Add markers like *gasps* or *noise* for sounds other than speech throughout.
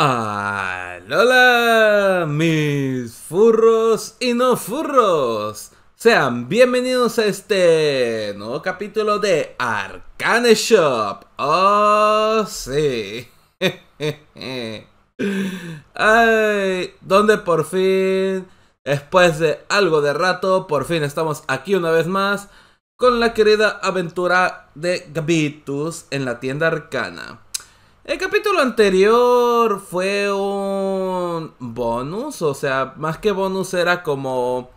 ¡Hola, mis furros y no furros! Sean bienvenidos a este nuevo capítulo de Arcane Shop. ¡Oh, sí! *laughs* Ay, donde por fin, después de algo de rato, por fin estamos aquí una vez más con la querida aventura de Gabitus en la tienda arcana. El capítulo anterior fue un bonus, o sea, más que bonus era como...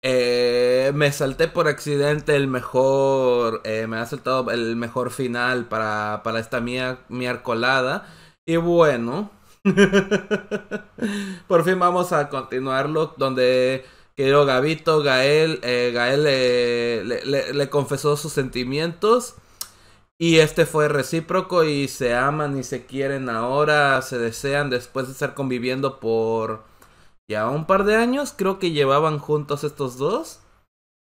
Eh, me salté por accidente el mejor... Eh, me ha saltado el mejor final para, esta mía, arcolada Y bueno... *laughs* por fin vamos a continuarlo donde... quiero Gabito, Gael, eh, Gael le confesó sus sentimientos. Y este fue recíproco y se aman y se quieren ahora, se desean después de estar conviviendo por ya un par de años, creo que llevaban juntos estos dos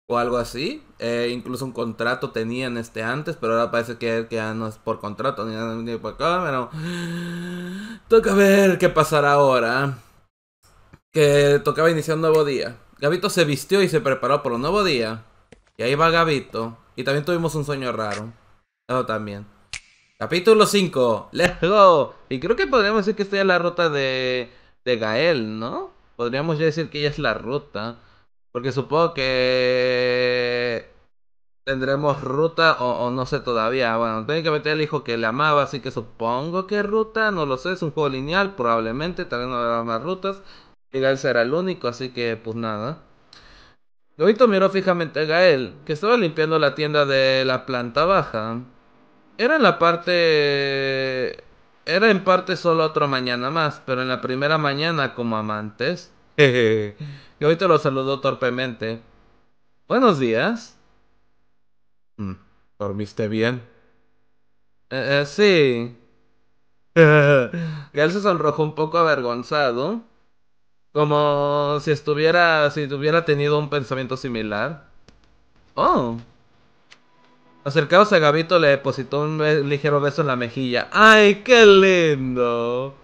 o algo así. Eh, incluso un contrato tenían este antes, pero ahora parece que, que ya no es por contrato ni, ni por acá, pero toca ver qué pasará ahora. Que tocaba iniciar un nuevo día. Gabito se vistió y se preparó por un nuevo día. Y ahí va Gabito. Y también tuvimos un sueño raro también. Capítulo 5, let's go. Y creo que podríamos decir que esta ya es la ruta de, de Gael, ¿no? Podríamos ya decir que ya es la ruta. Porque supongo que tendremos ruta o, no sé todavía. Bueno, técnicamente el hijo que le amaba, así que supongo que ruta, no lo sé, es un juego lineal, probablemente, tal vez no habrá más rutas. Y Gael será el único, así que pues nada. Lobito miró fijamente a Gael, que estaba limpiando la tienda de la planta baja. Era la parte... Era en parte solo otro mañana más, pero en la primera mañana como amantes. *laughs* y te lo saludó torpemente. Buenos días. Mm, ¿Dormiste bien? Eh, eh, sí. Gael *laughs* se sonrojó un poco avergonzado. Como si estuviera. si hubiera tenido un pensamiento similar. Oh. Acercados a Gabito le depositó un ligero beso en la mejilla. ¡Ay, qué lindo!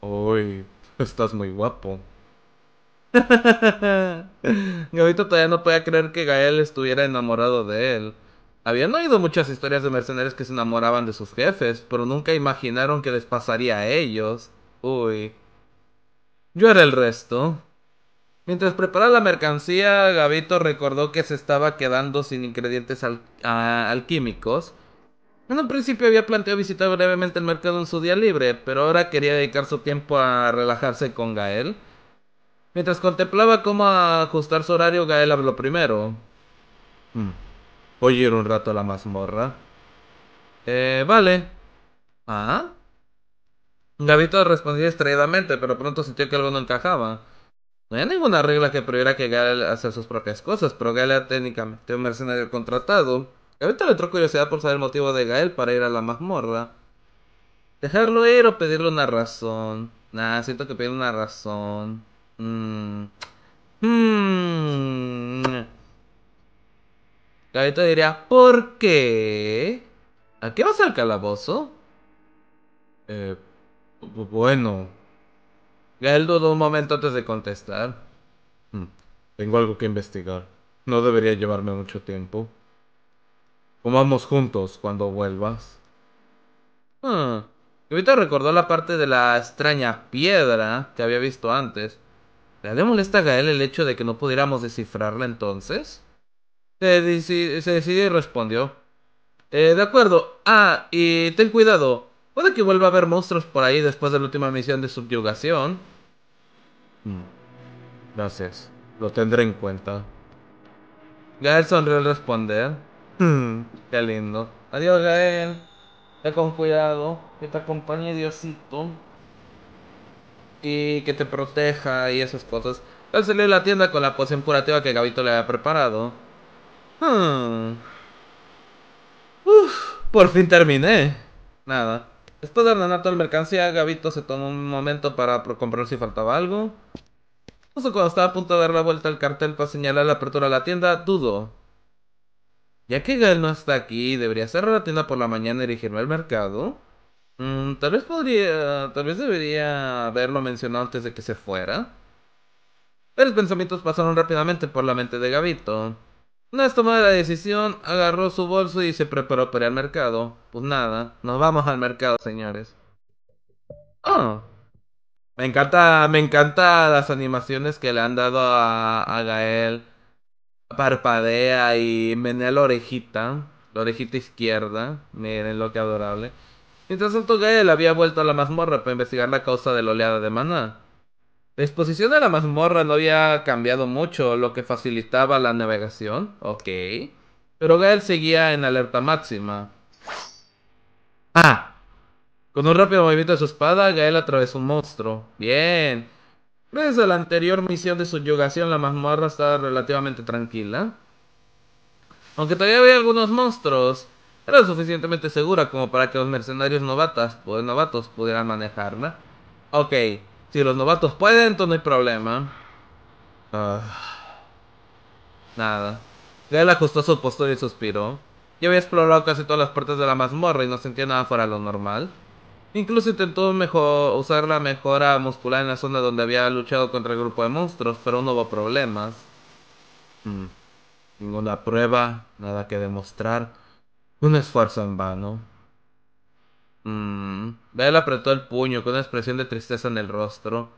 Uy, estás muy guapo. *laughs* Gabito todavía no podía creer que Gael estuviera enamorado de él. Habían oído muchas historias de mercenarios que se enamoraban de sus jefes, pero nunca imaginaron que les pasaría a ellos. Uy. Yo era el resto. Mientras preparaba la mercancía, Gavito recordó que se estaba quedando sin ingredientes alquímicos. En un principio había planteado visitar brevemente el mercado en su día libre, pero ahora quería dedicar su tiempo a relajarse con Gael. Mientras contemplaba cómo ajustar su horario, Gael habló primero. Hmm. Voy a ir un rato a la mazmorra. Eh, vale. ¿Ah? Gavito respondió distraídamente, pero pronto sintió que algo no encajaba. No hay ninguna regla que prohibiera que Gael hacer sus propias cosas, pero Gael era técnicamente un mercenario contratado. Ahorita le entró curiosidad por saber el motivo de Gael para ir a la mazmorra. ¿Dejarlo ir o pedirle una razón? Nah, siento que pedirle una razón. Mmm. Mmm. diría, ¿por qué? ¿A qué vas al calabozo? Eh, bueno, Gael dudó un momento antes de contestar. Hmm. Tengo algo que investigar. No debería llevarme mucho tiempo. Comamos juntos cuando vuelvas. Hmm. Ahorita recordó la parte de la extraña piedra que había visto antes. ¿Le molesta a Gael el hecho de que no pudiéramos descifrarla entonces? Se, decidió y respondió. Eh, de acuerdo. Ah, y ten cuidado. Puede que vuelva a haber monstruos por ahí después de la última misión de subyugación. Mm. Gracias. Lo tendré en cuenta. Gael sonrió al responder. Mm. Qué lindo. Adiós, Gael. Te con cuidado. Que te acompañe Diosito. Y que te proteja y esas cosas. Gael salió de la tienda con la poción curativa que Gabito le había preparado. Hmm. por fin terminé. Nada. Después de ordenar toda la mercancía, Gavito se tomó un momento para comprar si faltaba algo. Justo cuando estaba a punto de dar la vuelta al cartel para señalar la apertura de la tienda, dudo. Ya que Gael no está aquí, ¿debería cerrar la tienda por la mañana y dirigirme al mercado? Mm, tal vez podría... tal vez debería haberlo mencionado antes de que se fuera. los pensamientos pasaron rápidamente por la mente de Gavito. Una vez tomada la decisión, agarró su bolso y se preparó para el mercado. Pues nada, nos vamos al mercado, señores. Oh. Me encanta, me encanta las animaciones que le han dado a, a Gael. Parpadea y menea la orejita, la orejita izquierda. Miren lo que adorable. Mientras tanto, Gael había vuelto a la mazmorra para investigar la causa de la oleada de maná. La exposición de la mazmorra no había cambiado mucho, lo que facilitaba la navegación. Ok. Pero Gael seguía en alerta máxima. ¡Ah! Con un rápido movimiento de su espada, Gael atravesó un monstruo. ¡Bien! Gracias a la anterior misión de subyugación, la mazmorra estaba relativamente tranquila. Aunque todavía había algunos monstruos, era suficientemente segura como para que los mercenarios novatas, pues, novatos pudieran manejarla. Ok, si los novatos pueden, entonces no hay problema. Ah. nada. Gael ajustó su postura y suspiró. Yo había explorado casi todas las puertas de la mazmorra y no sentía nada fuera de lo normal. Incluso intentó usar la mejora muscular en la zona donde había luchado contra el grupo de monstruos, pero no hubo problemas. Mm. Ninguna prueba, nada que demostrar. Un esfuerzo en vano. Mm. Bell apretó el puño con una expresión de tristeza en el rostro.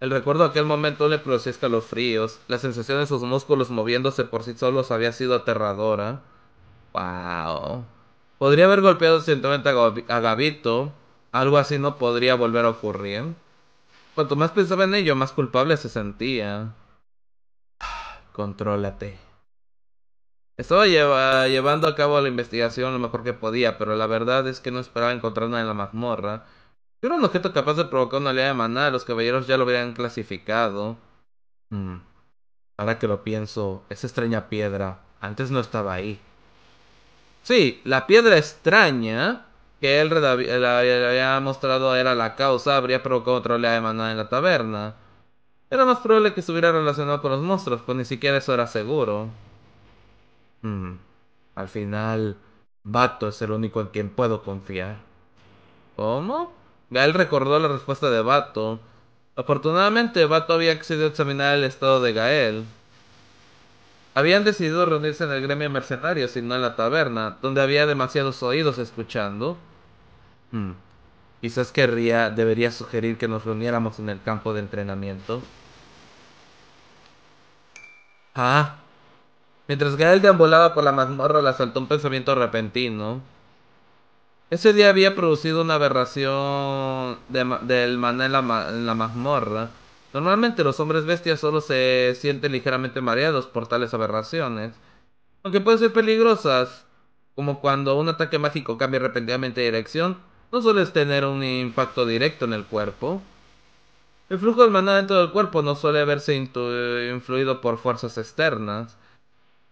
El recuerdo de aquel momento le producía escalofríos. La sensación de sus músculos moviéndose por sí solos había sido aterradora. ¡Wow! Podría haber golpeado simplemente a Gabito. Algo así no podría volver a ocurrir. Cuanto más pensaba en ello, más culpable se sentía. *sighs* Contrólate. Estaba llevando a cabo la investigación lo mejor que podía, pero la verdad es que no esperaba encontrar nada en la mazmorra. Era un objeto capaz de provocar una oleada de maná, los caballeros ya lo hubieran clasificado. Mm, ahora que lo pienso, esa extraña piedra antes no estaba ahí. Sí, la piedra extraña que él había mostrado era la causa habría provocado otra oleada de maná en la taberna. Era más probable que estuviera relacionado con los monstruos, pues ni siquiera eso era seguro. Hmm. Al final, Bato es el único en quien puedo confiar. ¿Cómo? Gael recordó la respuesta de Bato. Afortunadamente, Bato había accedido examinar el estado de Gael. Habían decidido reunirse en el gremio mercenario, sino en la taberna, donde había demasiados oídos escuchando. Hmm. Quizás querría, debería sugerir que nos reuniéramos en el campo de entrenamiento. Ah, Mientras Gael deambulaba por la mazmorra, le asaltó un pensamiento repentino. Ese día había producido una aberración del maná en la, mazmorra. Normalmente los hombres bestias solo se sienten ligeramente mareados por tales aberraciones, aunque pueden ser peligrosas, como cuando un ataque mágico cambia repentinamente de dirección, no suele tener un impacto directo en el cuerpo. El flujo del maná dentro del cuerpo no suele verse influido por fuerzas externas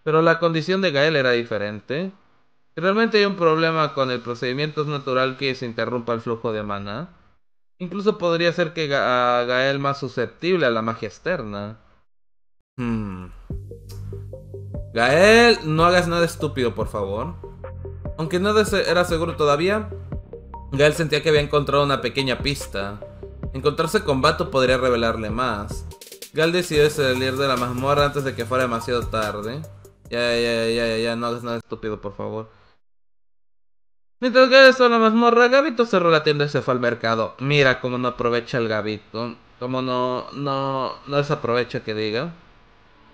pero la condición de Gael era diferente. Realmente hay un problema con el procedimiento natural que se interrumpa el flujo de mana. Incluso podría ser que a Gael más susceptible a la magia externa. Hmm. Gael, no hagas nada estúpido, por favor. Aunque no era seguro todavía, Gael sentía que había encontrado una pequeña pista. Encontrarse con Bato podría revelarle más. Gael decidió salir de la mazmorra antes de que fuera demasiado tarde. Ya, ya, ya, ya, ya, no hagas nada estúpido, por favor. Mientras que estaba la mazmorra, Gabito cerró la tienda y se fue al mercado. Mira cómo no aprovecha el Gabito. Cómo no, no, no desaprovecha que diga.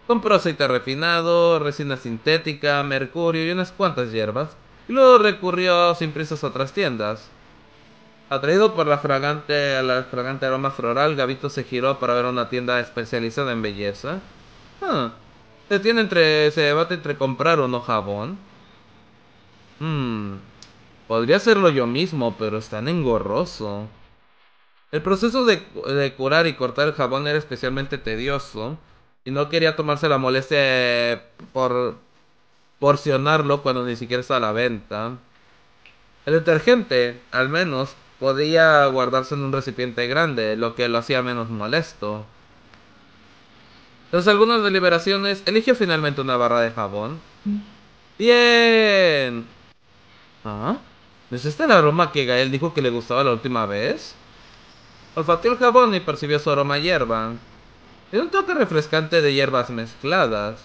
Compró aceite refinado, resina sintética, mercurio y unas cuantas hierbas. Y luego recurrió sin prisas a otras tiendas. Atraído por la fragante, la fragante aroma floral, Gabito se giró para ver una tienda especializada en belleza. Ah, se tiene entre. se debate entre comprar o no jabón. Hmm. Podría hacerlo yo mismo, pero es tan engorroso. El proceso de, curar y cortar el jabón era especialmente tedioso. Y no quería tomarse la molestia por porcionarlo cuando ni siquiera está a la venta. El detergente, al menos, podía guardarse en un recipiente grande, lo que lo hacía menos molesto. Tras algunas deliberaciones, eligió finalmente una barra de jabón. ¡Bien! ¿Ah? ¿Es este el aroma que Gael dijo que le gustaba la última vez? Olfateó el jabón y percibió su aroma hierba. Era un toque refrescante de hierbas mezcladas.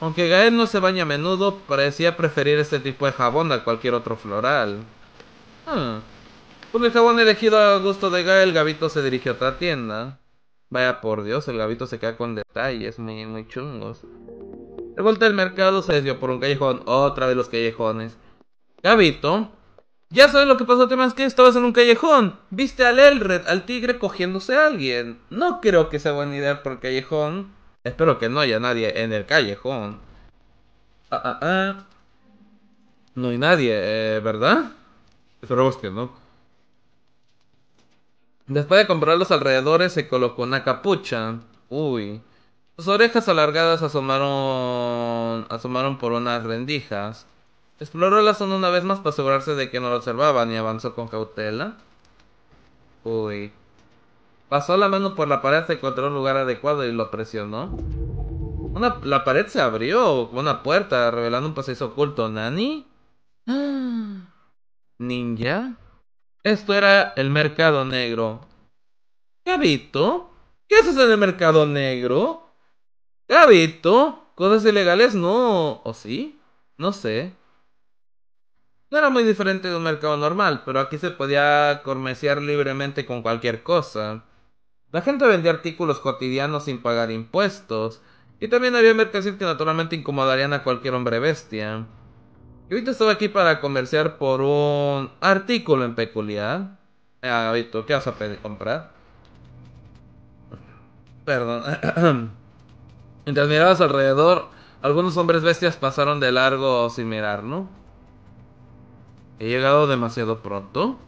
Aunque Gael no se baña a menudo, parecía preferir este tipo de jabón a cualquier otro floral. Ah, con el jabón elegido a gusto de Gael, Gabito se dirigió a otra tienda. Vaya por Dios, el Gabito se queda con detalles muy, chungos. De vuelta al mercado se desvió por un callejón, otra de los callejones. Gabito, ya sabes lo que pasó, tema que estabas en un callejón. Viste al Elred, al tigre cogiéndose a alguien. No creo que sea buena idea por el callejón. Espero que no haya nadie en el callejón. Ah, ah, ah. No hay nadie, eh, ¿verdad? Esperamos que no. Después de comprar los alrededores, se colocó una capucha. Uy. Sus orejas alargadas asomaron, asomaron por unas rendijas. Exploró la zona una vez más para asegurarse de que no lo observaban y avanzó con cautela. Uy. Pasó la mano por la pared, hasta encontró un lugar adecuado y lo presionó. la pared se abrió como una puerta, revelando un pasillo oculto. ¿Nani? *gasps* ¿Ninja? Esto era el mercado negro. Gabito, ¿qué haces en el mercado negro? habito? cosas ilegales no, ¿o sí? No sé. No era muy diferente de un mercado normal, pero aquí se podía comerciar libremente con cualquier cosa. La gente vendía artículos cotidianos sin pagar impuestos, y también había mercancías que naturalmente incomodarían a cualquier hombre bestia. Yo ahorita estoy aquí para comerciar por un artículo en peculiar. Eh, ahorita, ¿qué vas a comprar? Perdón. *clears throat* Mientras mirabas alrededor, algunos hombres bestias pasaron de largo sin mirar, ¿no? He llegado demasiado pronto.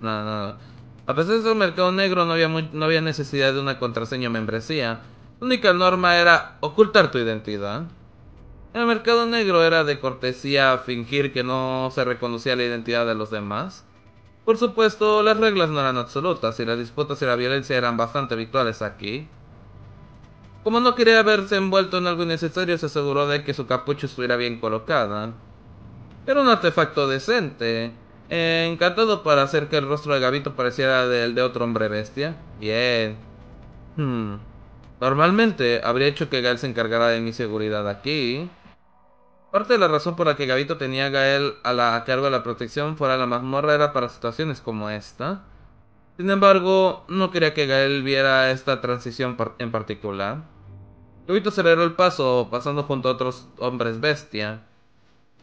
Nada, nada. A pesar de ser un mercado negro, no había, no había necesidad de una contraseña membresía. La única norma era ocultar tu identidad. En el mercado negro era de cortesía fingir que no se reconocía la identidad de los demás. Por supuesto, las reglas no eran absolutas y las disputas y la violencia eran bastante habituales aquí. Como no quería haberse envuelto en algo innecesario, se aseguró de que su capucha estuviera bien colocada. Era un artefacto decente, encantado para hacer que el rostro de Gabito pareciera del de otro hombre bestia. Bien. Hmm. Normalmente habría hecho que Gal se encargara de mi seguridad aquí. Parte de la razón por la que Gavito tenía a Gael a la cargo de la protección fuera la mazmorra era para situaciones como esta. Sin embargo, no quería que Gael viera esta transición en particular. Gavito aceleró el paso, pasando junto a otros hombres bestia.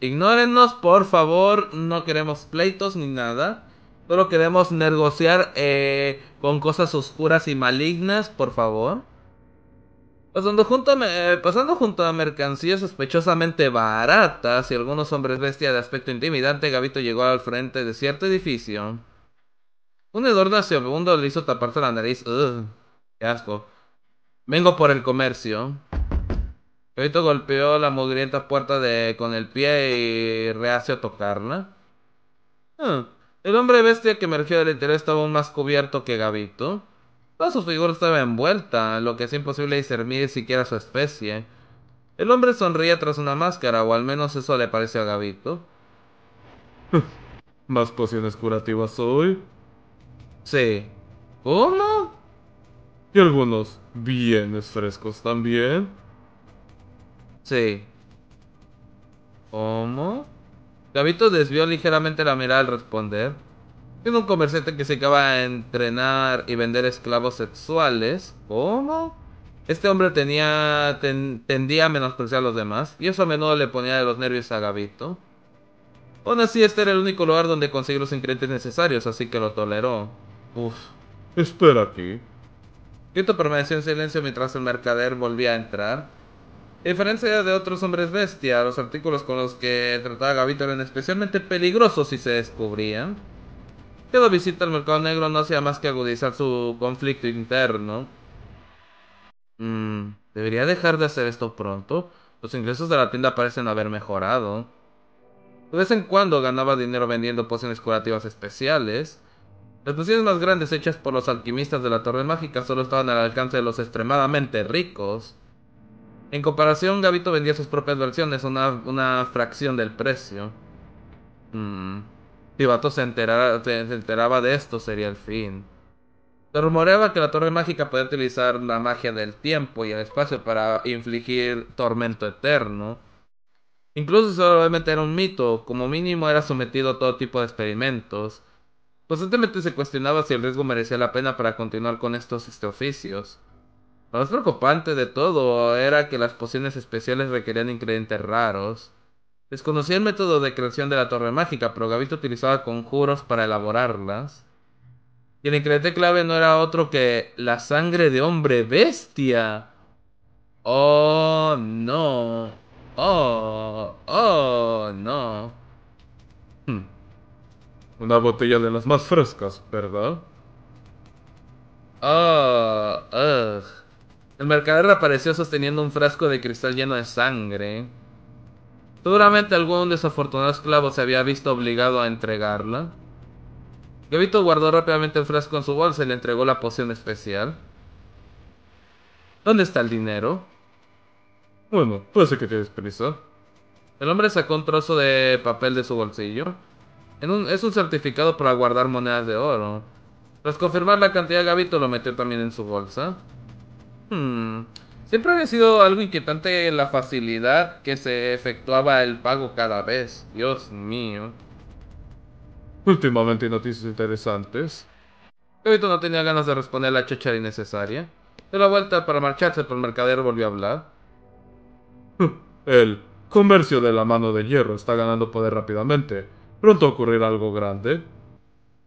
Ignórennos, por favor, no queremos pleitos ni nada. Solo queremos negociar eh, con cosas oscuras y malignas, por favor. Eh, pasando junto, a, mercancías sospechosamente baratas y algunos hombres bestia de aspecto intimidante, Gabito llegó al frente de cierto edificio. Un hedor nauseabundo le hizo taparse la nariz. Ugh, ¡Qué asco! Vengo por el comercio. Gabito golpeó la mugrienta puerta de, con el pie y rehace a tocarla. el hombre bestia que emergió del interior estaba aún más cubierto que Gabito. Toda su figura estaba envuelta, lo que es imposible discernir siquiera su especie. El hombre sonría tras una máscara, o al menos eso le parece a Gabito. *laughs* ¿Más pociones curativas hoy? Sí. ¿Cómo? Y algunos bienes frescos también. Sí. ¿Cómo? Gabito desvió ligeramente la mirada al responder. Tiene un comerciante que se acaba de entrenar y vender esclavos sexuales. ¿Cómo? Este hombre tenía tendía a menospreciar a los demás, y eso a menudo le ponía de los nervios a Gabito. Aún así, este era el único lugar donde conseguía los ingredientes necesarios, así que lo toleró. Uf. Espera aquí. Quito permaneció en silencio mientras el mercader volvía a entrar. A diferencia de otros hombres bestia, los artículos con los que trataba Gavito eran especialmente peligrosos si se descubrían visita al mercado negro no hacía más que agudizar su conflicto interno. Mm, ¿Debería dejar de hacer esto pronto? Los ingresos de la tienda parecen haber mejorado. De vez en cuando ganaba dinero vendiendo pociones curativas especiales. Las pociones más grandes hechas por los alquimistas de la Torre Mágica solo estaban al alcance de los extremadamente ricos. En comparación, Gavito vendía sus propias versiones a una, fracción del precio. Mmm. Si se, enteraba de esto, sería el fin. Se rumoreaba que la torre mágica podía utilizar la magia del tiempo y el espacio para infligir tormento eterno. Incluso solamente era un mito, como mínimo era sometido a todo tipo de experimentos. Constantemente se cuestionaba si el riesgo merecía la pena para continuar con estos este, oficios. Lo más preocupante de todo era que las pociones especiales requerían ingredientes raros. Desconocí el método de creación de la torre mágica, pero Gavito utilizaba conjuros para elaborarlas. Y el ingrediente clave no era otro que la sangre de hombre bestia. Oh, no. Oh, oh, no. Hmm. Una botella de las más frescas, ¿verdad? Oh, ugh. El mercader apareció sosteniendo un frasco de cristal lleno de sangre. Seguramente algún desafortunado esclavo se había visto obligado a entregarla. Gavito guardó rápidamente el frasco en su bolsa y le entregó la poción especial. ¿Dónde está el dinero? Bueno, puede ser que tienes prisa. El hombre sacó un trozo de papel de su bolsillo. es un certificado para guardar monedas de oro. Tras confirmar la cantidad, Gavito lo metió también en su bolsa. Hmm. Siempre había sido algo inquietante la facilidad que se efectuaba el pago cada vez. Dios mío. Últimamente noticias interesantes. Capito no tenía ganas de responder la chachara innecesaria. De la vuelta para marcharse, por el mercader volvió a hablar. *laughs* El comercio de la mano de hierro está ganando poder rápidamente. Pronto ocurrirá algo grande.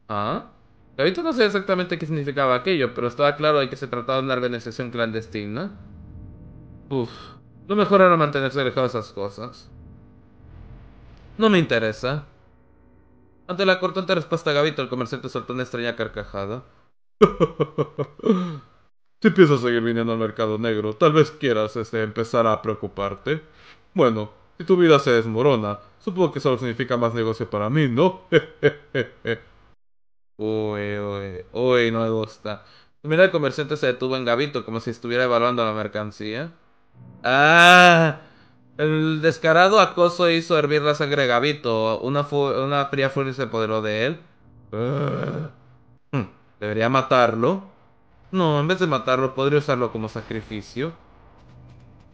¿Ah? Gavito no sé exactamente qué significaba aquello, pero estaba claro de que se trataba de una organización clandestina. Uf. Lo mejor era mantenerse alejado de esas cosas. No me interesa. Ante la cortante respuesta de Gavito, el comerciante soltó una extraña carcajada. *laughs* si piensas seguir viniendo al mercado negro, tal vez quieras este, empezar a preocuparte. Bueno, si tu vida se desmorona, supongo que solo significa más negocio para mí, ¿no? *laughs* uy, uy, uy, no me gusta. Mira, el comerciante se detuvo en Gavito como si estuviera evaluando la mercancía. Ah. El descarado acoso hizo hervir la sangre de Gavito. Una, una fría furia se apoderó de él. Ah, hmm, Debería matarlo. No, en vez de matarlo, podría usarlo como sacrificio.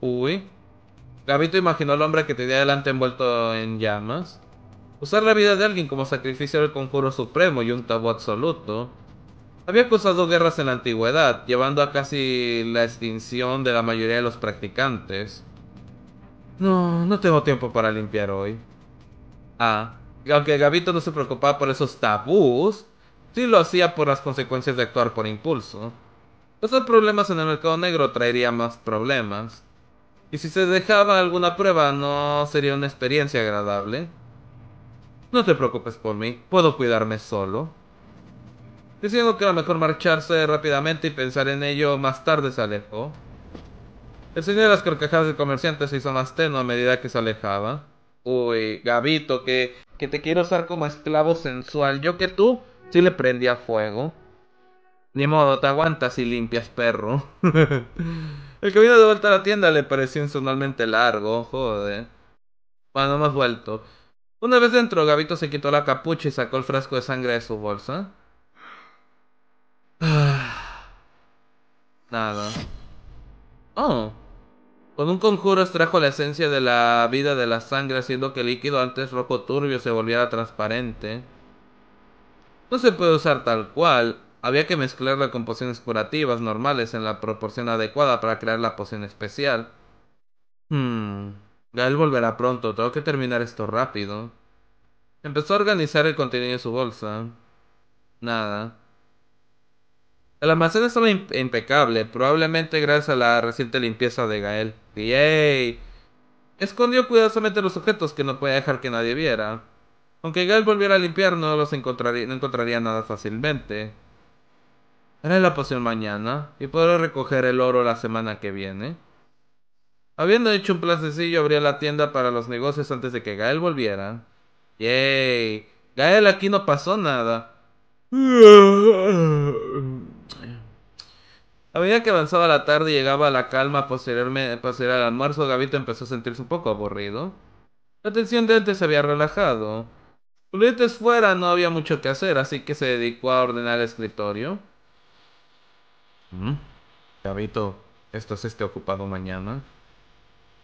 Uy. Gabito imaginó al hombre que tenía delante envuelto en llamas. Usar la vida de alguien como sacrificio del conjuro supremo y un tabú absoluto. Había causado guerras en la antigüedad, llevando a casi la extinción de la mayoría de los practicantes. No, no tengo tiempo para limpiar hoy. Ah, aunque Gabito no se preocupaba por esos tabús, sí lo hacía por las consecuencias de actuar por impulso. Esos problemas en el mercado negro traería más problemas. Y si se dejaba alguna prueba, no sería una experiencia agradable. No te preocupes por mí, puedo cuidarme solo. Diciendo que era mejor marcharse rápidamente y pensar en ello, más tarde se alejó. El señor de las carcajadas del comerciante se hizo más tenue a medida que se alejaba. Uy, Gabito, que, te quiero usar como esclavo sensual. Yo que tú, sí le prendía fuego. Ni modo, te aguantas y limpias, perro. *laughs* el camino de vuelta a la tienda le pareció insonalmente largo, joder. Bueno, hemos vuelto. Una vez dentro, Gabito se quitó la capucha y sacó el frasco de sangre de su bolsa. *sighs* Nada. Oh. Con un conjuro extrajo la esencia de la vida de la sangre, haciendo que el líquido antes rojo turbio se volviera transparente. No se puede usar tal cual. Había que mezclarla con pociones curativas normales en la proporción adecuada para crear la poción especial. Hmm. Gael volverá pronto, tengo que terminar esto rápido. Empezó a organizar el contenido de su bolsa. Nada. El almacén estaba impecable, probablemente gracias a la reciente limpieza de Gael. ¡Yay! Escondió cuidadosamente los objetos que no podía dejar que nadie viera. Aunque Gael volviera a limpiar, no los encontraría, no encontraría nada fácilmente. Haré la poción mañana y podré recoger el oro la semana que viene. Habiendo hecho un placecillo, abría la tienda para los negocios antes de que Gael volviera. ¡Yay! Gael, aquí no pasó nada medida que avanzaba la tarde y llegaba la calma posterior al almuerzo, Gavito empezó a sentirse un poco aburrido. La tensión de antes se había relajado. Julientes fuera no había mucho que hacer, así que se dedicó a ordenar el escritorio. Gabito, mm. Gavito, esto se este ocupado mañana.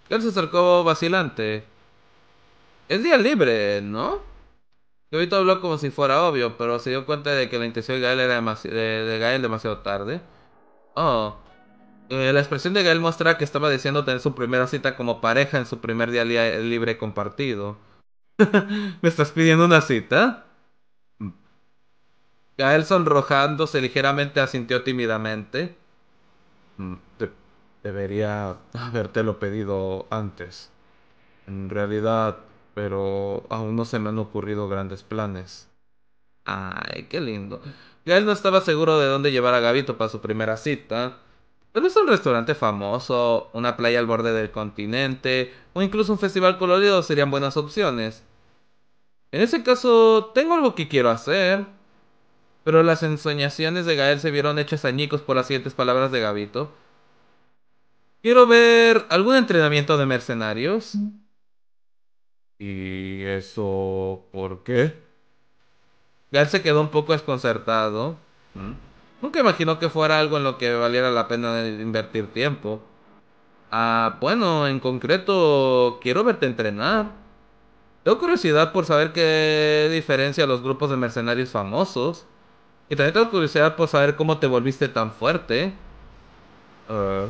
Él se acercó vacilante. Es día libre, ¿no? Gavito habló como si fuera obvio, pero se dio cuenta de que la intención de Gael era demasiado tarde. Oh. Eh, la expresión de Gael muestra que estaba deseando tener su primera cita como pareja en su primer día libre compartido. *laughs* ¿Me estás pidiendo una cita? Gael sonrojándose ligeramente asintió tímidamente. Mm, debería habértelo pedido antes. En realidad, pero aún no se me han ocurrido grandes planes. Ay, qué lindo. Gael no estaba seguro de dónde llevar a Gabito para su primera cita. Pero es un restaurante famoso, una playa al borde del continente, o incluso un festival colorido serían buenas opciones. En ese caso, tengo algo que quiero hacer. Pero las ensoñaciones de Gael se vieron hechas añicos por las siguientes palabras de Gabito. Quiero ver algún entrenamiento de mercenarios. ¿Y eso por qué? Gal se quedó un poco desconcertado. ¿Mm? Nunca imaginó que fuera algo en lo que valiera la pena invertir tiempo. Ah, bueno, en concreto, quiero verte entrenar. Tengo curiosidad por saber qué diferencia los grupos de mercenarios famosos. Y también tengo curiosidad por saber cómo te volviste tan fuerte. Ah.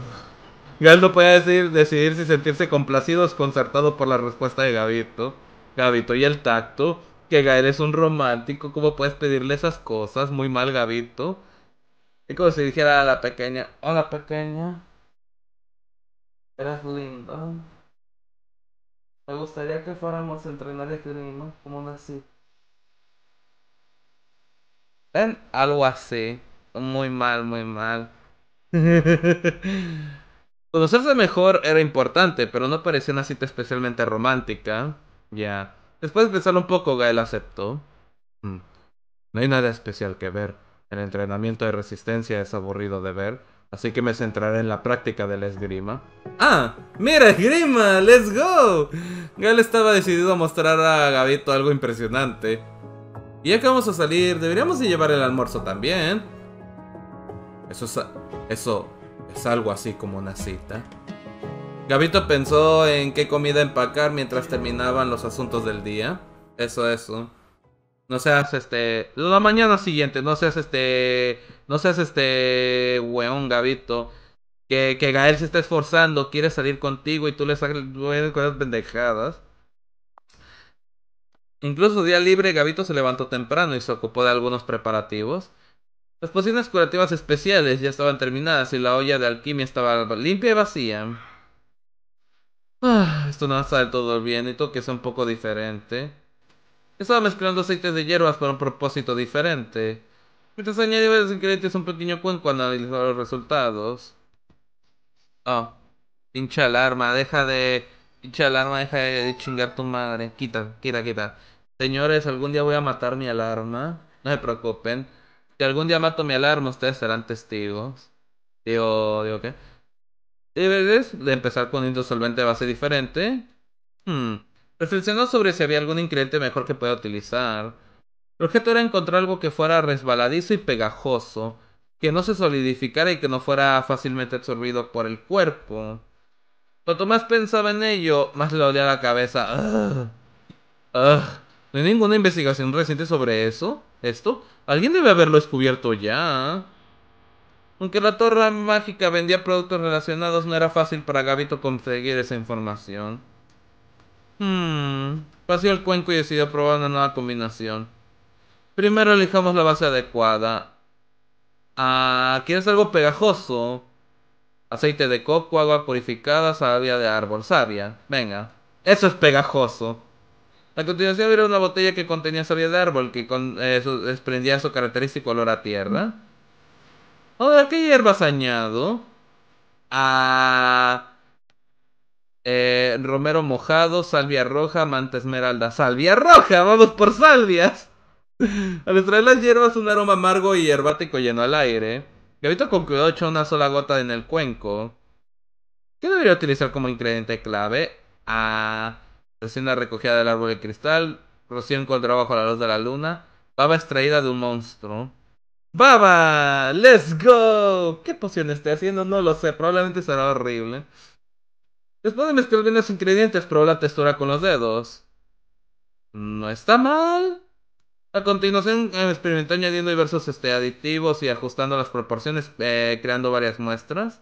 Gal no podía decidir si sentirse complacido o desconcertado por la respuesta de Gavito, Gavito y el tacto que Gael es un romántico, ¿cómo puedes pedirle esas cosas? Muy mal Gavito. Es como si dijera a la pequeña, hola pequeña, Eres linda. Me gustaría que fuéramos a entrenar crimen, como así? ¿Ven? Algo así. Muy mal, muy mal. *laughs* Conocerse mejor era importante, pero no parecía una cita especialmente romántica. Ya. Después de pensar un poco, Gael aceptó. Mm. No hay nada especial que ver. El entrenamiento de resistencia es aburrido de ver, así que me centraré en la práctica de la esgrima. ¡Ah! ¡Mira, esgrima! ¡Let's go! Gael estaba decidido a mostrar a Gabito algo impresionante. Y ya que vamos a salir, deberíamos de llevar el almuerzo también. Eso eso es algo así como una cita. Gabito pensó en qué comida empacar mientras terminaban los asuntos del día. Eso, eso. No seas este. La mañana siguiente, no seas este. No seas este. Weón, Gabito. Que, Gael se está esforzando, quiere salir contigo y tú le sacas cosas pendejadas. Incluso día libre, Gabito se levantó temprano y se ocupó de algunos preparativos. Las pociones curativas especiales ya estaban terminadas y la olla de alquimia estaba limpia y vacía. Ah, esto no sale todo bien, necesito que es un poco diferente. Estaba mezclando aceites de hierbas para un propósito diferente. Mientras añadí varios ingredientes un pequeño cuenco analizar los resultados. Oh, pincha alarma, deja de... Pincha alarma, deja de chingar tu madre. Quita, quita, quita. Señores, algún día voy a matar mi alarma. No se preocupen. Si algún día mato mi alarma, ustedes serán testigos. Digo, digo, ¿qué? debes de empezar con un disolvente de base diferente. Hmm. Reflexionó sobre si había algún ingrediente mejor que pueda utilizar. El objeto era encontrar algo que fuera resbaladizo y pegajoso, que no se solidificara y que no fuera fácilmente absorbido por el cuerpo. Cuanto más pensaba en ello, más le dolía la cabeza. ¿No hay ninguna investigación reciente sobre eso? ¿Esto? Alguien debe haberlo descubierto ya. Aunque la torre mágica vendía productos relacionados, no era fácil para Gabito conseguir esa información. Hmm. Pasó el cuenco y decidió probar una nueva combinación. Primero elijamos la base adecuada. Ah, ¿quieres algo pegajoso? Aceite de coco, agua purificada, savia de árbol. Savia, venga. Eso es pegajoso. A continuación era una botella que contenía savia de árbol que con, eh, desprendía su característico olor a tierra. Vamos a qué hierbas añado. A... Eh, romero mojado, salvia roja, manta esmeralda. ¡Salvia roja! ¡Vamos por salvias! al extraer las hierbas, un aroma amargo y herbático lleno al aire. Gavito con cuidado echa una sola gota en el cuenco. ¿Qué debería utilizar como ingrediente clave? A... Recién recogida del árbol de cristal, rocío encontrado bajo la luz de la luna, baba extraída de un monstruo. ¡Baba! ¡Let's go! ¿Qué poción estoy haciendo? No lo sé, probablemente será horrible. Después de mezclar bien los ingredientes, probé la textura con los dedos. No está mal. A continuación, em, experimenté añadiendo diversos este, aditivos y ajustando las proporciones, eh, creando varias muestras.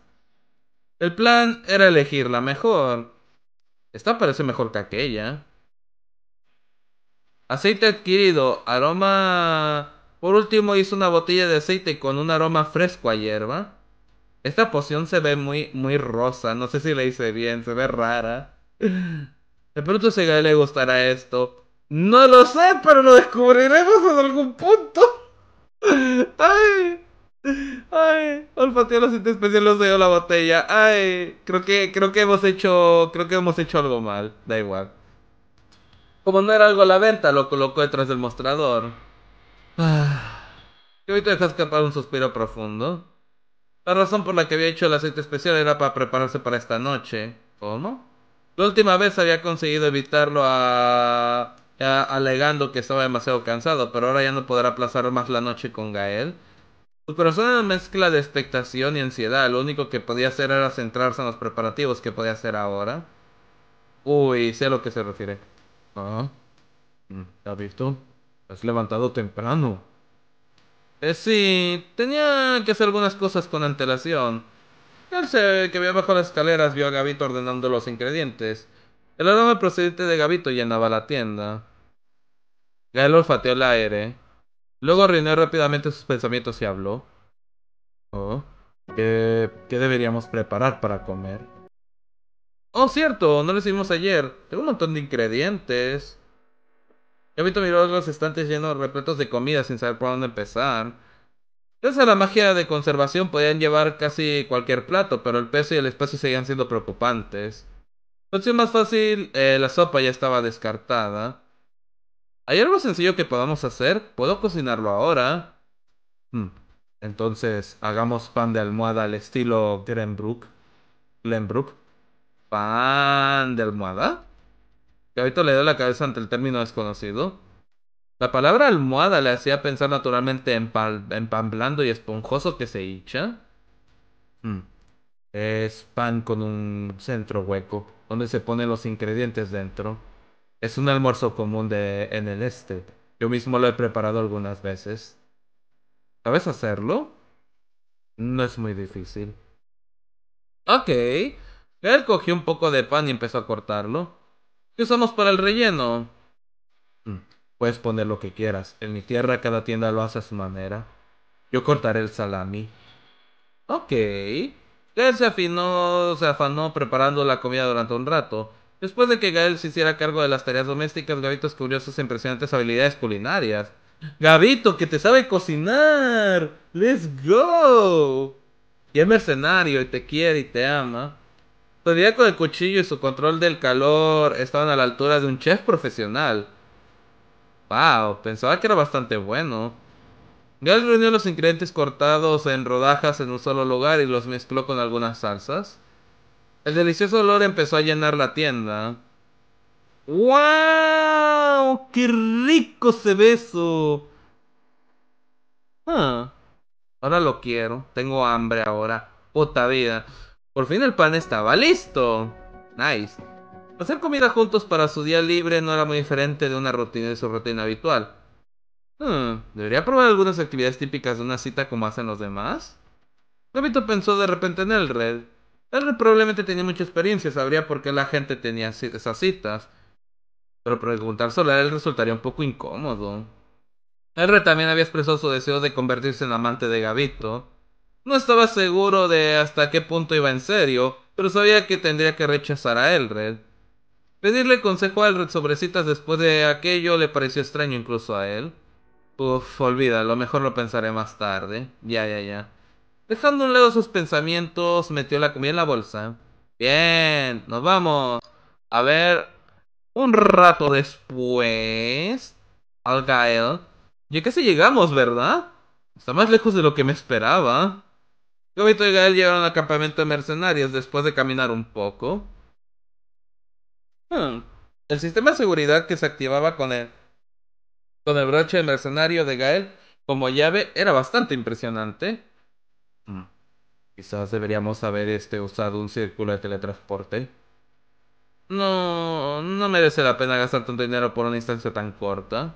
El plan era elegir la mejor. Esta parece mejor que aquella. Aceite adquirido, aroma por último hice una botella de aceite con un aroma fresco a hierba. Esta poción se ve muy, muy rosa, no sé si la hice bien, se ve rara. De pronto si a le gustará esto. No lo sé, pero lo descubriremos en algún punto. Ay. Ay, olfateó los aceite especiales de la botella. Ay, creo que creo que hemos hecho creo que hemos hecho algo mal, da igual. Como no era algo a la venta, lo colocó detrás del mostrador hoy ahorita dejó escapar un suspiro profundo. La razón por la que había hecho el aceite especial era para prepararse para esta noche. ¿Cómo? La última vez había conseguido evitarlo a... alegando que estaba demasiado cansado, pero ahora ya no podrá aplazar más la noche con Gael. Su persona mezcla de expectación y ansiedad. Lo único que podía hacer era centrarse en los preparativos que podía hacer ahora. Uy, sé a lo que se refiere. Ah, mm, ¿te has visto? has levantado temprano. Eh, sí, tenía que hacer algunas cosas con antelación. Él se que vio bajo las escaleras vio a Gavito ordenando los ingredientes. El aroma procedente de Gavito llenaba la tienda. Gael olfateó el aire. Luego arruinó rápidamente sus pensamientos y habló. Oh, ¿qué deberíamos preparar para comer? Oh, cierto, no lo hicimos ayer. Tengo un montón de ingredientes visto miró los estantes llenos repletos de comida sin saber por dónde empezar. Gracias a la magia de conservación podían llevar casi cualquier plato, pero el peso y el espacio seguían siendo preocupantes. La opción más fácil, eh, la sopa ya estaba descartada. ¿Hay algo sencillo que podamos hacer? ¿Puedo cocinarlo ahora? Hmm, entonces, hagamos pan de almohada al estilo Glenbrook. Glenbrook. ¿Pan de almohada? que ahorita le dio la cabeza ante el término desconocido. La palabra almohada le hacía pensar naturalmente en, pan blando y esponjoso que se hincha. Mm. Es pan con un centro hueco, donde se ponen los ingredientes dentro. Es un almuerzo común de, en el este. Yo mismo lo he preparado algunas veces. ¿Sabes hacerlo? No es muy difícil. Ok. Él cogió un poco de pan y empezó a cortarlo. ¿Qué usamos para el relleno? Mm, puedes poner lo que quieras. En mi tierra cada tienda lo hace a su manera. Yo cortaré el salami. Ok. Gael se afinó, se afanó preparando la comida durante un rato. Después de que Gael se hiciera cargo de las tareas domésticas, Gabito descubrió sus impresionantes habilidades culinarias. Gabito, que te sabe cocinar. Let's go. Y es mercenario y te quiere y te ama. Su pues con el cuchillo y su control del calor estaban a la altura de un chef profesional. Wow, pensaba que era bastante bueno. Ya reunió los ingredientes cortados en rodajas en un solo lugar y los mezcló con algunas salsas. El delicioso olor empezó a llenar la tienda. ¡Wow! ¡Qué rico se ve Ah, ahora lo quiero. Tengo hambre ahora. Puta vida. Por fin el pan estaba listo. Nice. Hacer comida juntos para su día libre no era muy diferente de una rutina de su rutina habitual. Hmm, ¿debería probar algunas actividades típicas de una cita como hacen los demás? Gabito pensó de repente en el Red. El probablemente tenía mucha experiencia, sabría por qué la gente tenía esas citas. Pero preguntar a él resultaría un poco incómodo. El también había expresado su deseo de convertirse en amante de Gabito. No estaba seguro de hasta qué punto iba en serio, pero sabía que tendría que rechazar a Elred. Pedirle consejo a Elred sobre citas después de aquello le pareció extraño incluso a él. olvida. Lo mejor lo pensaré más tarde. Ya, ya, ya. Dejando un lado sus pensamientos, metió la comida en la bolsa. Bien, nos vamos. A ver, un rato después... Al Gael. Ya casi llegamos, ¿verdad? Está más lejos de lo que me esperaba. Gabito y Gael llegaron al campamento de mercenarios después de caminar un poco. Hmm. El sistema de seguridad que se activaba con el, con el broche de mercenario de Gael como llave era bastante impresionante. Hmm. Quizás deberíamos haber este, usado un círculo de teletransporte. No, no merece la pena gastar tanto dinero por una instancia tan corta.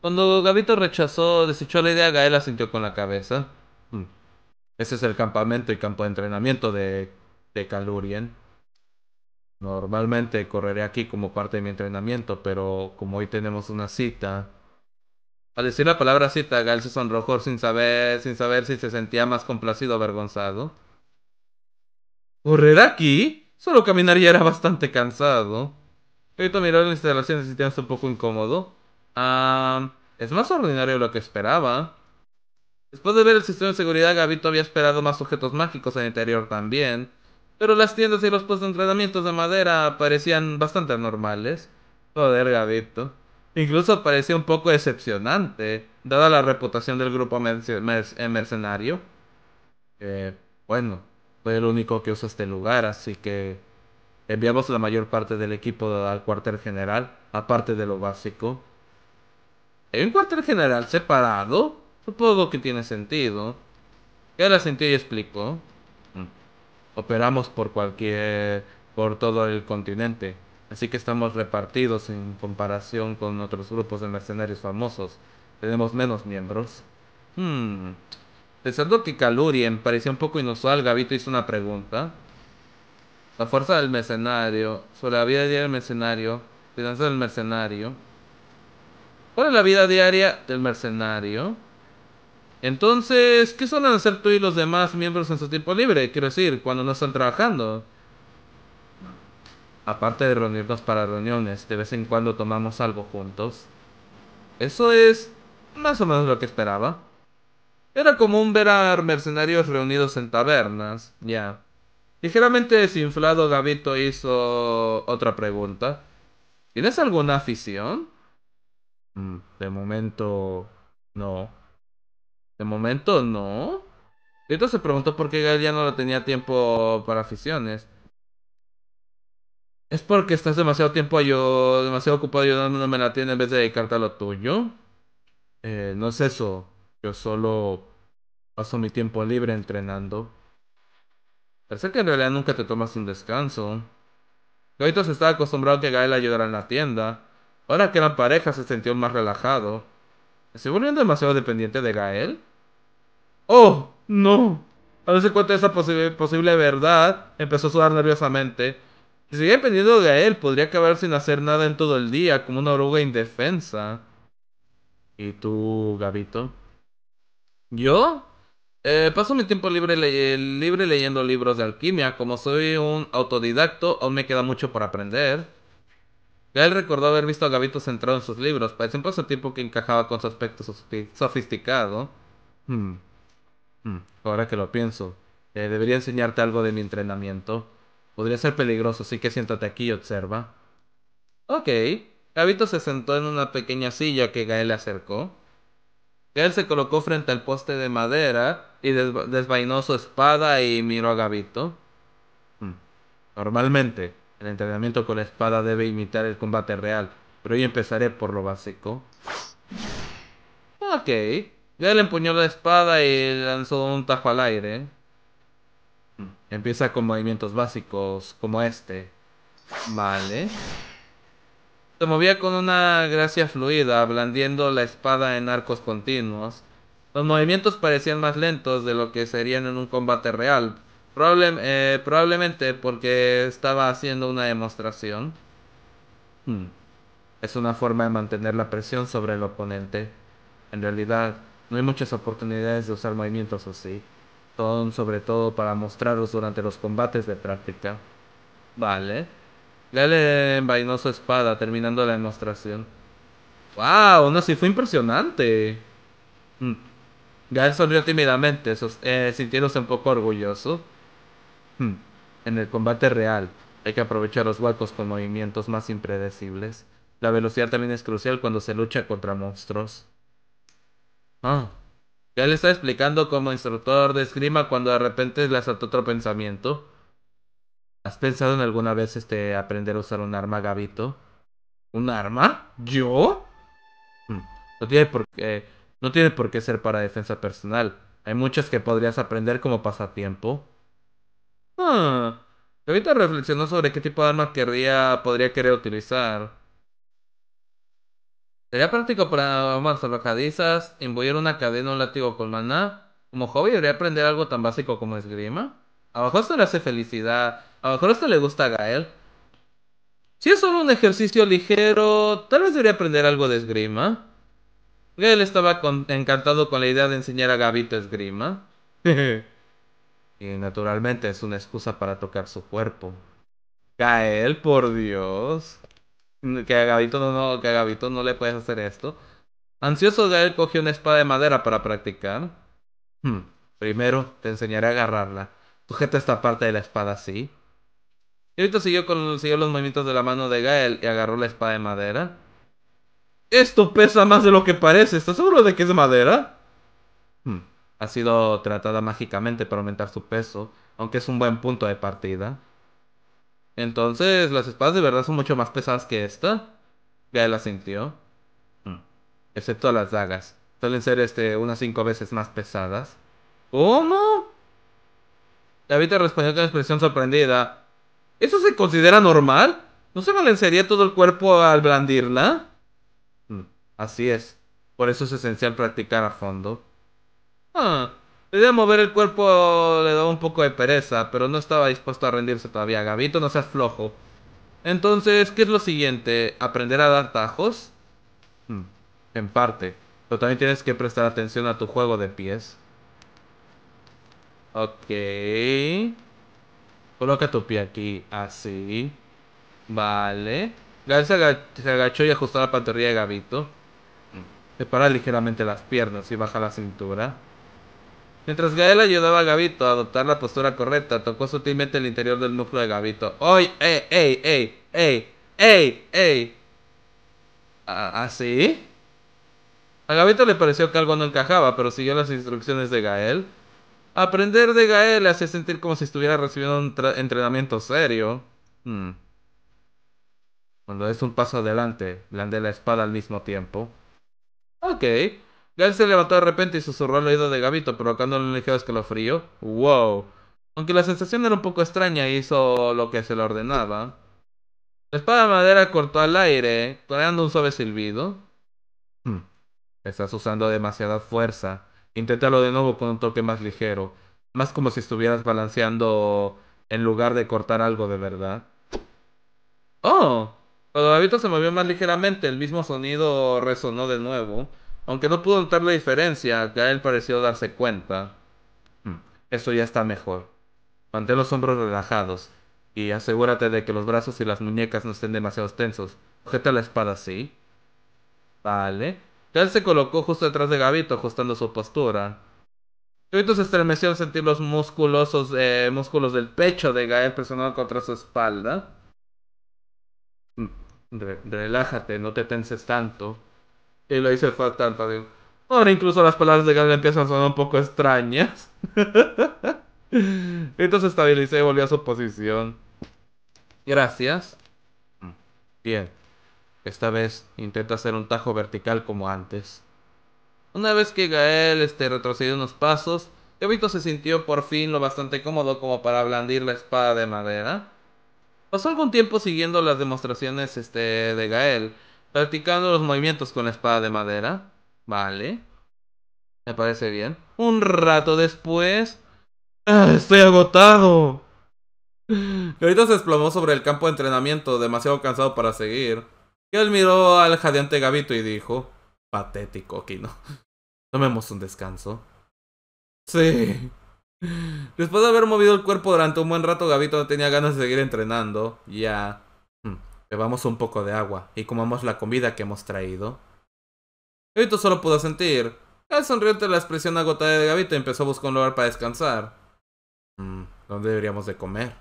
Cuando Gabito rechazó, desechó la idea, Gael asintió con la cabeza. Ese es el campamento y campo de entrenamiento de, de Calurien. Normalmente correré aquí como parte de mi entrenamiento, pero como hoy tenemos una cita. Al decir la palabra cita, Gael se sonrojó sin saber, sin saber si se sentía más complacido o avergonzado. ¿Correr aquí? Solo caminar ya era bastante cansado. Ahorita miró la instalación y se un poco incómodo. Ah, es más ordinario de lo que esperaba. Después de ver el sistema de seguridad, Gabito había esperado más objetos mágicos en el interior también, pero las tiendas y los puestos de entrenamiento de madera parecían bastante anormales. Joder, Gabito. Incluso parecía un poco decepcionante, dada la reputación del grupo eh, mercenario. Eh, bueno, soy el único que usa este lugar, así que enviamos la mayor parte del equipo al cuartel general, aparte de lo básico. ¿En un cuartel general separado? Supongo pues, que tiene sentido. Ya la sentí y explicó. Mm. Operamos por cualquier... por todo el continente. Así que estamos repartidos en comparación con otros grupos de mercenarios famosos. Tenemos menos miembros. Hmm. Pensando que Calurien parecía un poco inusual, Gavito hizo una pregunta. La fuerza del mercenario, sobre la vida diaria del mercenario, Finanza del mercenario. ¿Cuál es la vida diaria del mercenario? Entonces, ¿qué suelen hacer tú y los demás miembros en su tiempo libre? Quiero decir, cuando no están trabajando. Aparte de reunirnos para reuniones, de vez en cuando tomamos algo juntos. Eso es más o menos lo que esperaba. Era común ver a mercenarios reunidos en tabernas, ya. Ligeramente desinflado, Gavito hizo otra pregunta. ¿Tienes alguna afición? Mm, de momento, no. De momento no. Lito se preguntó por qué Gael ya no tenía tiempo para aficiones. Es porque estás demasiado tiempo yo demasiado ocupado ayudándome en la tienda en vez de dedicarte a lo tuyo. Eh, no es eso. Yo solo paso mi tiempo libre entrenando. Parece que en realidad nunca te tomas un descanso. se estaba acostumbrado a que Gael ayudara en la tienda. Ahora que eran pareja se sintió más relajado estoy volviendo demasiado dependiente de Gael? ¡Oh! ¡No! Al darse cuenta esa posible, verdad, empezó a sudar nerviosamente. Si seguía dependiendo de Gael, podría acabar sin hacer nada en todo el día, como una oruga indefensa. ¿Y tú, Gabito? ¿Yo? Eh, paso mi tiempo libre, libre leyendo libros de alquimia. Como soy un autodidacto, aún me queda mucho por aprender. Gael recordó haber visto a Gavito centrado en sus libros. Parecía un tiempo que encajaba con su aspecto sofisticado. Hmm, hmm, ahora que lo pienso, eh, debería enseñarte algo de mi entrenamiento. Podría ser peligroso, así que siéntate aquí y observa. Ok. Gabito se sentó en una pequeña silla que Gael le acercó. Gael se colocó frente al poste de madera y desvainó su espada y miró a Gavito. Hmm, normalmente, el entrenamiento con la espada debe imitar el combate real, pero hoy empezaré por lo básico. Ok. le empuñó la espada y lanzó un tajo al aire. Empieza con movimientos básicos como este. Vale. Se movía con una gracia fluida, blandiendo la espada en arcos continuos. Los movimientos parecían más lentos de lo que serían en un combate real, eh, probablemente porque estaba haciendo una demostración. Hmm. Es una forma de mantener la presión sobre el oponente. En realidad, no hay muchas oportunidades de usar movimientos así. Son sobre todo para mostrarlos durante los combates de práctica. Vale. Gale envainó su espada terminando la demostración. ¡Wow! No, sí fue impresionante. Hmm. Gale sonrió tímidamente, eh, sintiéndose un poco orgulloso. Hmm. En el combate real, hay que aprovechar los huecos con movimientos más impredecibles. La velocidad también es crucial cuando se lucha contra monstruos. Ah, ya le está explicando como instructor de esgrima cuando de repente le asaltó otro pensamiento. ¿Has pensado en alguna vez este aprender a usar un arma, Gabito? ¿Un arma? ¿Yo? Hmm. No tiene por qué, no tiene por qué ser para defensa personal. Hay muchas que podrías aprender como pasatiempo. Ah, ahorita reflexionó sobre qué tipo de arma querría, podría querer utilizar. Sería práctico para armas arrojadizas, imbuir una cadena o un látigo con maná. Como hobby debería aprender algo tan básico como esgrima. A lo mejor esto le hace felicidad, a lo mejor esto le gusta a Gael. Si es solo un ejercicio ligero, tal vez debería aprender algo de esgrima. Gael estaba encantado con la idea de enseñar a Gabito esgrima. *laughs* Y naturalmente es una excusa para tocar su cuerpo. Gael, por Dios. Que a Gabito no, no le puedes hacer esto. Ansioso, Gael cogió una espada de madera para practicar. Hmm, primero, te enseñaré a agarrarla. Sujeta esta parte de la espada así. Y ahorita siguió, con, los movimientos de la mano de Gael y agarró la espada de madera. Esto pesa más de lo que parece. ¿Estás seguro de que es madera? Hmm ha sido tratada mágicamente para aumentar su peso, aunque es un buen punto de partida. Entonces, las espadas de verdad son mucho más pesadas que esta. Ya la sintió. Mm. Excepto las dagas. Suelen ser este, unas cinco veces más pesadas. ¿Cómo? David respondió con expresión sorprendida. ¿Eso se considera normal? ¿No se balancearía todo el cuerpo al blandirla? Mm, así es. Por eso es esencial practicar a fondo. Ah, de mover el cuerpo le daba un poco de pereza, pero no estaba dispuesto a rendirse todavía. Gabito, no seas flojo. Entonces, ¿qué es lo siguiente? ¿Aprender a dar tajos? Hmm, en parte. Pero también tienes que prestar atención a tu juego de pies. Ok. Coloca tu pie aquí, así. Vale. se, se, agachó y ajustó la pantorrilla de Gabito. Hmm. Separa ligeramente las piernas y baja la cintura. Mientras Gael ayudaba a Gabito a adoptar la postura correcta, tocó sutilmente el interior del núcleo de Gabito. ¡Oy! Eh, ¡Ey! ¡Ey! ¡Ey! ¡Ey! ¡Ey! ¡Ey! Ah, ¿Así? ¿ah, a Gabito le pareció que algo no encajaba, pero siguió las instrucciones de Gael. Aprender de Gael le hacía sentir como si estuviera recibiendo un entrenamiento serio. Hmm. Cuando es un paso adelante, blandé la espada al mismo tiempo. Ok. Gael se levantó de repente y susurró al oído de Gabito, provocando un ligero escalofrío. ¡Wow! Aunque la sensación era un poco extraña, hizo lo que se le ordenaba. La espada de madera cortó al aire, creando un suave silbido. Hmm. Estás usando demasiada fuerza. Inténtalo de nuevo con un toque más ligero. Más como si estuvieras balanceando en lugar de cortar algo de verdad. ¡Oh! Cuando Gabito se movió más ligeramente, el mismo sonido resonó de nuevo. Aunque no pudo notar la diferencia, Gael pareció darse cuenta. Mm, eso ya está mejor. Mantén los hombros relajados y asegúrate de que los brazos y las muñecas no estén demasiado tensos. sujeta la espada así. Vale. Gael se colocó justo detrás de Gabito ajustando su postura. Gabito se estremeció al sentir los musculosos eh, músculos del pecho de Gael presionado contra su espalda. Mm, relájate, no te tenses tanto. Y lo hice falta tanto, Ahora incluso las palabras de Gael empiezan a sonar un poco extrañas. *laughs* Entonces estabilicé y volví a su posición. Gracias. Bien. Esta vez intenta hacer un tajo vertical como antes. Una vez que Gael este, retrocedió unos pasos, Teobito se sintió por fin lo bastante cómodo como para blandir la espada de madera. Pasó algún tiempo siguiendo las demostraciones este, de Gael, Practicando los movimientos con la espada de madera. Vale. Me parece bien. Un rato después... ¡Ah, ¡Estoy agotado! Y se desplomó sobre el campo de entrenamiento, demasiado cansado para seguir. Y él miró al jadeante Gavito y dijo... Patético, Kino. Tomemos un descanso. Sí. Después de haber movido el cuerpo durante un buen rato, Gabito no tenía ganas de seguir entrenando. Ya bebamos un poco de agua y comamos la comida que hemos traído. Gavito solo pudo sentir. Al sonriente la expresión agotada de Gavito empezó a buscar un lugar para descansar. Mm, ¿Dónde deberíamos de comer?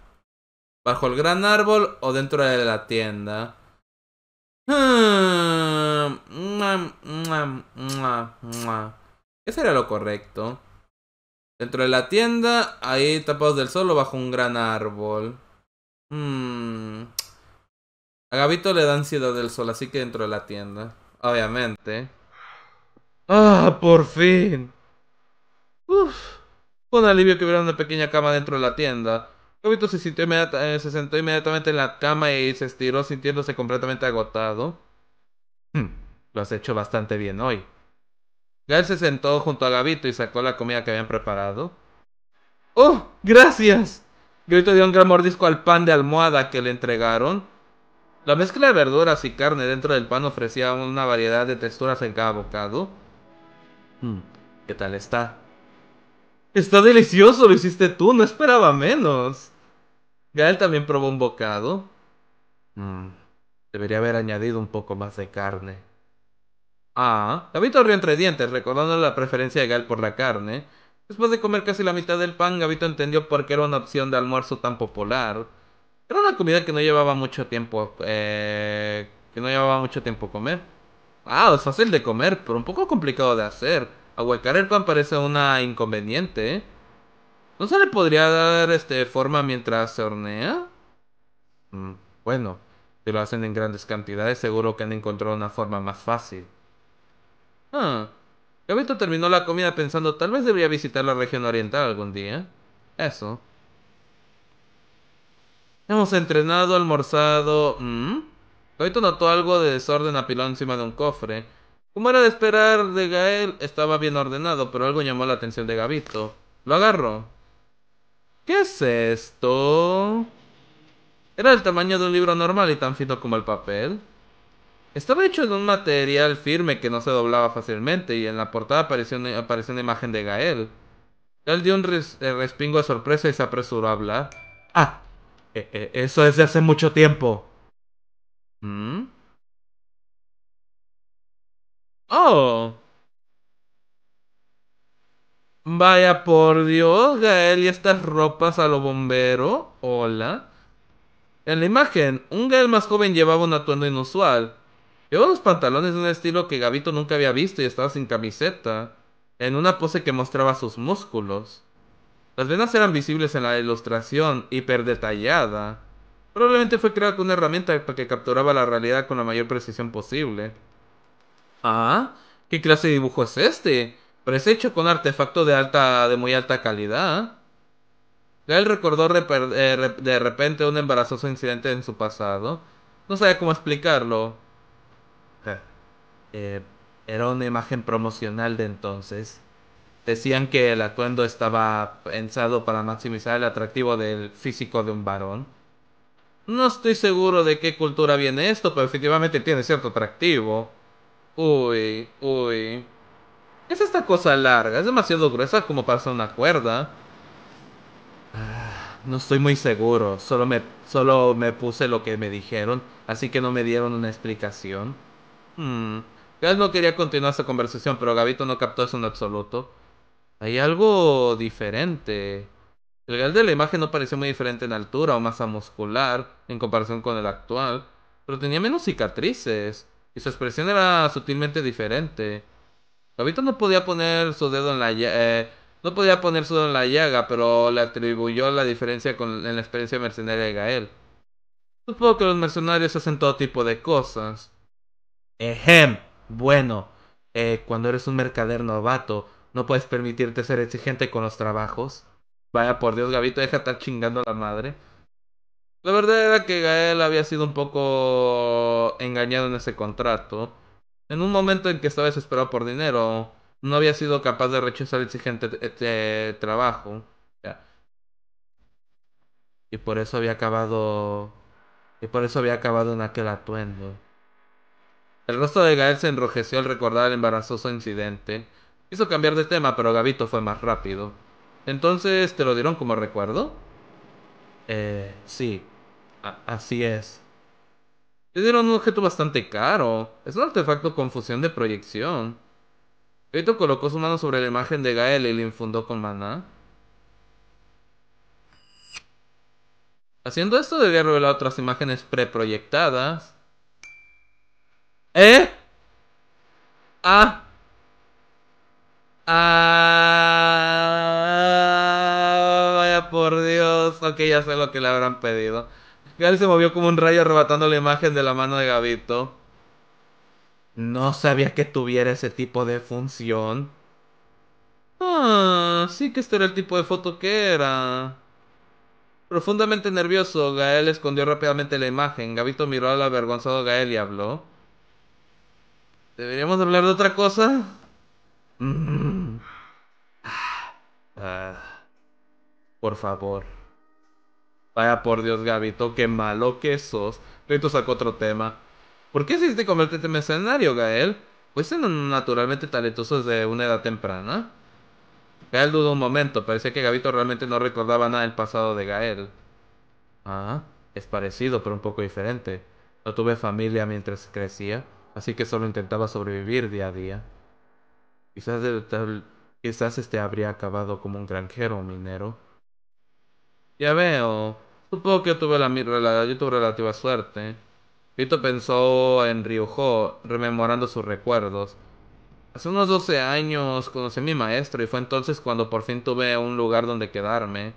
¿Bajo el gran árbol o dentro de la tienda? ¿Qué sería lo correcto? Dentro de la tienda, ahí tapados del sol o bajo un gran árbol. Mm, a Gabito le da ansiedad del sol, así que dentro de la tienda. Obviamente. ¡Ah, por fin! Uf. Fue un alivio que hubiera una pequeña cama dentro de la tienda. Gabito se, eh, sentó inmediatamente en la cama y se estiró sintiéndose completamente agotado. Hmm, lo has hecho bastante bien hoy. Gael se sentó junto a Gabito y sacó la comida que habían preparado. ¡Oh, gracias! Gabito dio un gran mordisco al pan de almohada que le entregaron la mezcla de verduras y carne dentro del pan ofrecía una variedad de texturas en cada bocado. Hmm. ¿Qué tal está? Está delicioso, lo hiciste tú, no esperaba menos. Gael también probó un bocado. Hmm. debería haber añadido un poco más de carne. Ah, Gavito rió entre dientes, recordando la preferencia de Gael por la carne. Después de comer casi la mitad del pan, Gabito entendió por qué era una opción de almuerzo tan popular. Era una comida que no llevaba mucho tiempo. Eh, que no llevaba mucho tiempo comer. Ah, es fácil de comer, pero un poco complicado de hacer. Ahuecar el pan parece una inconveniente, ¿eh? ¿No se le podría dar este forma mientras se hornea? Mm, bueno, si lo hacen en grandes cantidades, seguro que han encontrado una forma más fácil. Ah, Gabito terminó la comida pensando tal vez debería visitar la región oriental algún día. Eso. Hemos entrenado, almorzado... Gabito mm. notó algo de desorden apilado encima de un cofre. Como era de esperar de Gael, estaba bien ordenado, pero algo llamó la atención de Gabito. Lo agarró. ¿Qué es esto? Era del tamaño de un libro normal y tan fino como el papel. Estaba hecho de un material firme que no se doblaba fácilmente y en la portada apareció una, imagen de Gael. Gael dio un eh, respingo de sorpresa y se apresuró a hablar. Ah, eh, eh, eso es de hace mucho tiempo. ¿Mm? Oh. Vaya por Dios, Gael, y estas ropas a lo bombero. Hola. En la imagen, un Gael más joven llevaba un atuendo inusual. Llevaba unos pantalones de un estilo que Gabito nunca había visto y estaba sin camiseta, en una pose que mostraba sus músculos. Las venas eran visibles en la ilustración hiperdetallada. Probablemente fue creada con una herramienta que capturaba la realidad con la mayor precisión posible. Ah, ¿qué clase de dibujo es este? Parece hecho con artefacto de alta, de muy alta calidad. Gael recordó eh, de repente un embarazoso incidente en su pasado. No sabía cómo explicarlo. Eh, eh, era una imagen promocional de entonces. Decían que el atuendo estaba pensado para maximizar el atractivo del físico de un varón. No estoy seguro de qué cultura viene esto, pero efectivamente tiene cierto atractivo. Uy, uy. ¿Qué Es esta cosa larga, es demasiado gruesa como para ser una cuerda. Ah, no estoy muy seguro, solo me, solo me puse lo que me dijeron, así que no me dieron una explicación. Hmm. no quería continuar esa conversación, pero Gabito no captó eso en absoluto. Hay algo diferente. El Gael de la imagen no parecía muy diferente en altura o masa muscular en comparación con el actual, pero tenía menos cicatrices y su expresión era sutilmente diferente. Gavito no podía poner su dedo en la eh, no podía poner su dedo en la llaga, pero le atribuyó la diferencia con, en la experiencia mercenaria de Gael. Supongo que los mercenarios hacen todo tipo de cosas. Ejem, bueno, eh, cuando eres un mercader novato, no puedes permitirte ser exigente con los trabajos. Vaya por Dios, Gabito, deja de estar chingando a la madre. La verdad era que Gael había sido un poco engañado en ese contrato. En un momento en que estaba desesperado por dinero, no había sido capaz de rechazar exigente eh, eh, trabajo. Y por eso había acabado. Y por eso había acabado en aquel atuendo. El rostro de Gael se enrojeció al recordar el embarazoso incidente. Hizo cambiar de tema, pero Gabito fue más rápido. Entonces, ¿te lo dieron como recuerdo? Eh, sí. así es. Te dieron un objeto bastante caro. Es un artefacto con fusión de proyección. Gabito colocó su mano sobre la imagen de Gael y le infundó con maná. Haciendo esto debía revelar otras imágenes preproyectadas. ¿Eh? Ah, Ah, vaya por Dios. Ok, ya sé lo que le habrán pedido. Gael se movió como un rayo arrebatando la imagen de la mano de Gabito. No sabía que tuviera ese tipo de función. Ah, sí que este era el tipo de foto que era. Profundamente nervioso, Gael escondió rápidamente la imagen. Gabito miró al avergonzado Gael y habló. ¿Deberíamos hablar de otra cosa? Mmm Ah, por favor. Vaya por Dios, Gabito, qué malo que sos. Rito sacó otro tema. ¿Por qué decidiste convertirte en mercenario, Gael? Pues Fuiste naturalmente talentoso desde una edad temprana. Gael dudó un momento, parecía que Gabito realmente no recordaba nada del pasado de Gael. Ah, es parecido, pero un poco diferente. No tuve familia mientras crecía, así que solo intentaba sobrevivir día a día. Quizás tal, Quizás este habría acabado como un granjero o minero. Ya veo. Supongo que tuve la, relativa suerte. Vito pensó en Ryuho, rememorando sus recuerdos. Hace unos 12 años conocí a mi maestro y fue entonces cuando por fin tuve un lugar donde quedarme.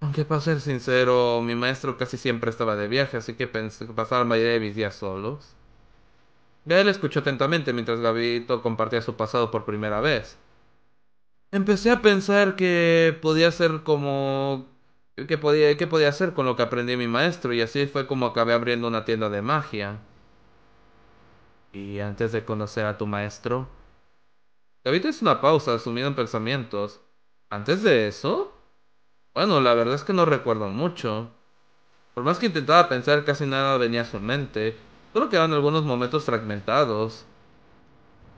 Aunque para ser sincero, mi maestro casi siempre estaba de viaje, así que pensé pasar la mayoría de mis días solos. Gael escuchó atentamente mientras Gabito compartía su pasado por primera vez empecé a pensar que podía ser como... Que podía, que podía hacer con lo que aprendí mi maestro y así fue como acabé abriendo una tienda de magia. Y antes de conocer a tu maestro... David hizo una pausa, sumido en pensamientos. ¿Antes de eso? Bueno, la verdad es que no recuerdo mucho. Por más que intentaba pensar, casi nada venía a su mente. Solo quedaban algunos momentos fragmentados.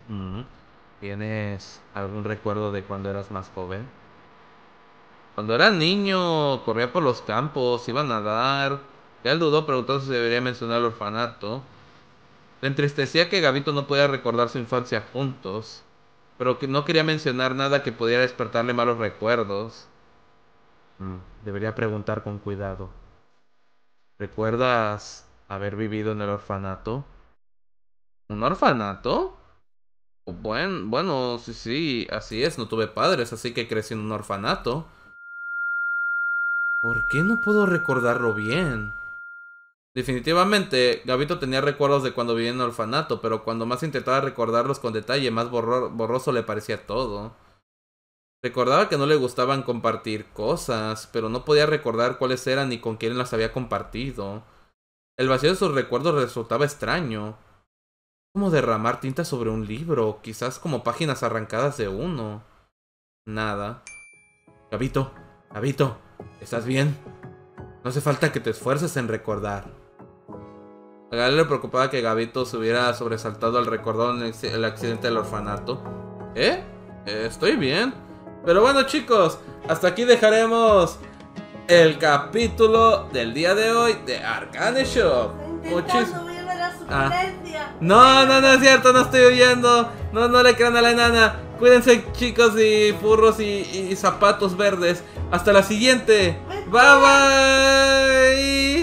Mm. ¿Tienes algún recuerdo de cuando eras más joven? Cuando era niño, corría por los campos, iba a nadar. Ya él dudó, preguntó si debería mencionar el orfanato. Le entristecía que Gabito no pudiera recordar su infancia juntos, pero que no quería mencionar nada que pudiera despertarle malos recuerdos. Mm, debería preguntar con cuidado. ¿Recuerdas haber vivido en el orfanato? ¿Un orfanato? Bueno, bueno, sí, sí, así es, no tuve padres, así que crecí en un orfanato. ¿Por qué no puedo recordarlo bien? Definitivamente, Gabito tenía recuerdos de cuando vivía en un orfanato, pero cuando más intentaba recordarlos con detalle, más borroso le parecía todo. Recordaba que no le gustaban compartir cosas, pero no podía recordar cuáles eran ni con quién las había compartido. El vacío de sus recuerdos resultaba extraño como derramar tinta sobre un libro, quizás como páginas arrancadas de uno. Nada. Gabito, Gabito, ¿estás bien? No hace falta que te esfuerces en recordar. La galera le preocupaba que Gabito se hubiera sobresaltado al recordar el accidente del orfanato. ¿Eh? estoy bien. Pero bueno chicos, hasta aquí dejaremos el capítulo del día de hoy de Arcane Shop. Muchísimas Ah. No, no, no es cierto, no estoy huyendo. No, no le crean a la enana. Cuídense, chicos y burros y, zapatos verdes. Hasta la siguiente. bye.